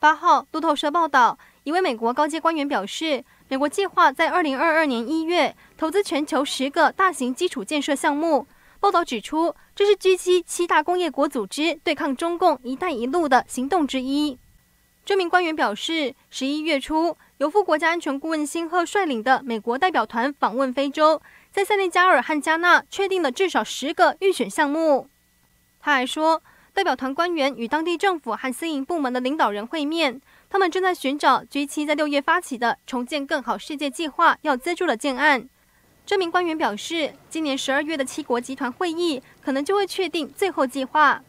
八号，路透社报道，一位美国高阶官员表示，美国计划在二零二二年一月投资全球十个大型基础建设项目。报道指出，这是狙击七大工业国组织对抗中共“一带一路”的行动之一。这名官员表示，十一月初，由副国家安全顾问辛赫率领的美国代表团访问非洲，在塞内加尔和加纳确定了至少十个预选项目。他还说。代表团官员与当地政府和私营部门的领导人会面，他们正在寻找及其在六月发起的重建更好世界计划要资助的建案。这名官员表示，今年十二月的七国集团会议可能就会确定最后计划。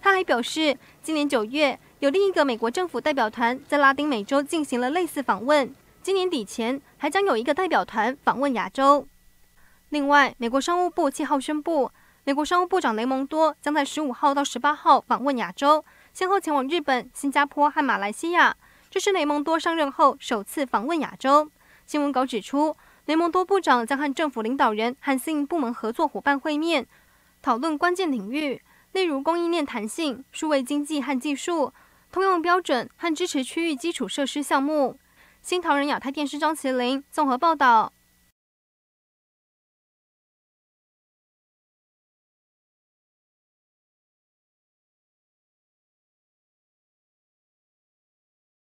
他还表示，今年九月有另一个美国政府代表团在拉丁美洲进行了类似访问，今年底前还将有一个代表团访问亚洲。另外，美国商务部七号宣布。美国商务部长雷蒙多将在十五号到十八号访问亚洲，先后前往日本、新加坡和马来西亚。这是雷蒙多上任后首次访问亚洲。新闻稿指出，雷蒙多部长将和政府领导人、和私营部门合作伙伴会面，讨论关键领域，例如供应链弹性、数位经济和技术通用标准和支持区域基础设施项目。新唐人亚太电视张麒麟综合报道。